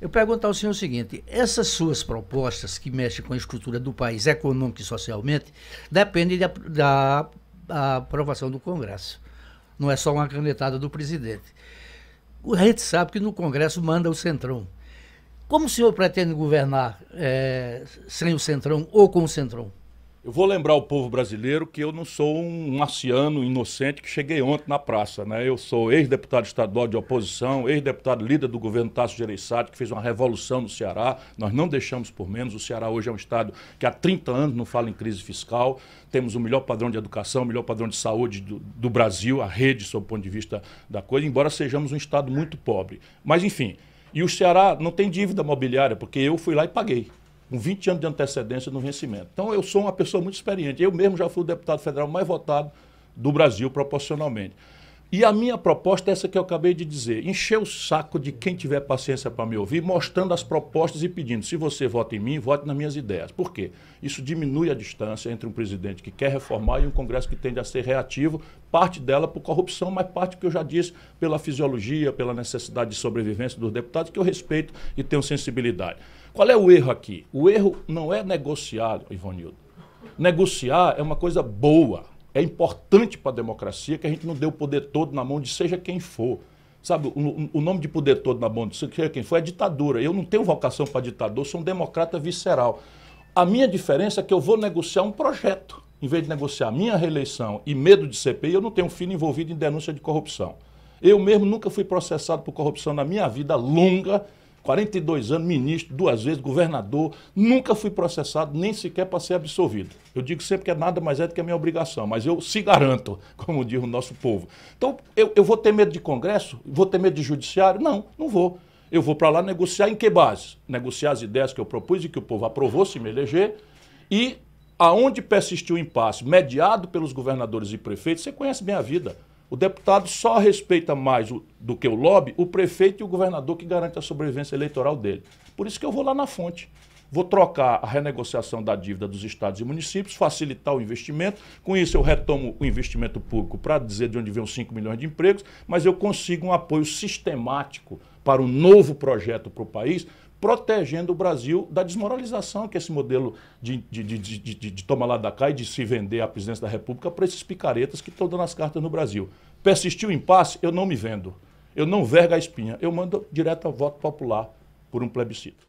Eu pergunto ao senhor o seguinte: essas suas propostas que mexem com a estrutura do país econômica e socialmente dependem da, da, da aprovação do Congresso. Não é só uma canetada do presidente. A gente sabe que no Congresso manda o Centrão. Como o senhor pretende governar é, sem o Centrão ou com o Centrão? Eu vou lembrar o povo brasileiro que eu não sou um marciano inocente que cheguei ontem na praça. Né? Eu sou ex-deputado estadual de oposição, ex-deputado líder do governo Tasso Gereissati, que fez uma revolução no Ceará. Nós não deixamos por menos. O Ceará hoje é um estado que há 30 anos não fala em crise fiscal. Temos o melhor padrão de educação, o melhor padrão de saúde do, do Brasil, a rede, sob o ponto de vista da coisa, embora sejamos um estado muito pobre. Mas, enfim. E o Ceará não tem dívida mobiliária, porque eu fui lá e paguei com 20 anos de antecedência no vencimento. Então, eu sou uma pessoa muito experiente. Eu mesmo já fui o deputado federal mais votado do Brasil proporcionalmente. E a minha proposta é essa que eu acabei de dizer: encher o saco de quem tiver paciência para me ouvir, mostrando as propostas e pedindo. Se você vota em mim, vote nas minhas ideias. Por quê? Isso diminui a distância entre um presidente que quer reformar e um Congresso que tende a ser reativo, parte dela por corrupção, mas parte que eu já disse pela fisiologia, pela necessidade de sobrevivência dos deputados, que eu respeito e tenho sensibilidade. Qual é o erro aqui? O erro não é negociar, Ivonildo. Negociar é uma coisa boa. É importante para a democracia que a gente não dê o poder todo na mão de seja quem for. Sabe, o, o nome de poder todo na mão de seja quem for é ditadura. Eu não tenho vocação para ditador, sou um democrata visceral. A minha diferença é que eu vou negociar um projeto. Em vez de negociar minha reeleição e medo de CPI, eu não tenho filho envolvido em denúncia de corrupção. Eu mesmo nunca fui processado por corrupção na minha vida longa 42 anos, ministro, duas vezes governador, nunca fui processado, nem sequer para ser absolvido. Eu digo sempre que é nada mais é do que a minha obrigação, mas eu se garanto, como diz o nosso povo. Então, eu, eu vou ter medo de Congresso? Vou ter medo de Judiciário? Não, não vou. Eu vou para lá negociar em que base? Negociar as ideias que eu propus e que o povo aprovou se me eleger e aonde persistiu o impasse, mediado pelos governadores e prefeitos, você conhece bem a vida. O deputado só respeita mais o, do que o lobby o prefeito e o governador que garante a sobrevivência eleitoral dele. Por isso que eu vou lá na fonte. Vou trocar a renegociação da dívida dos estados e municípios, facilitar o investimento. Com isso, eu retomo o investimento público para dizer de onde vem os 5 milhões de empregos, mas eu consigo um apoio sistemático para um novo projeto para o país, protegendo o Brasil da desmoralização que esse modelo de, de, de, de, de toma lá da cá e de se vender à presidência da República para esses picaretas que estão dando as cartas no Brasil. Persistiu o impasse, eu não me vendo. Eu não vergo a espinha. Eu mando direto ao voto popular por um plebiscito.